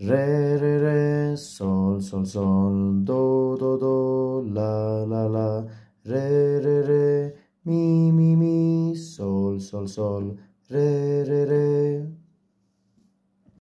Re, re, re, sol, sol, sol, do, do, do, la, la, la, re, re, re, mi, mi, mi, sol, sol, sol, re,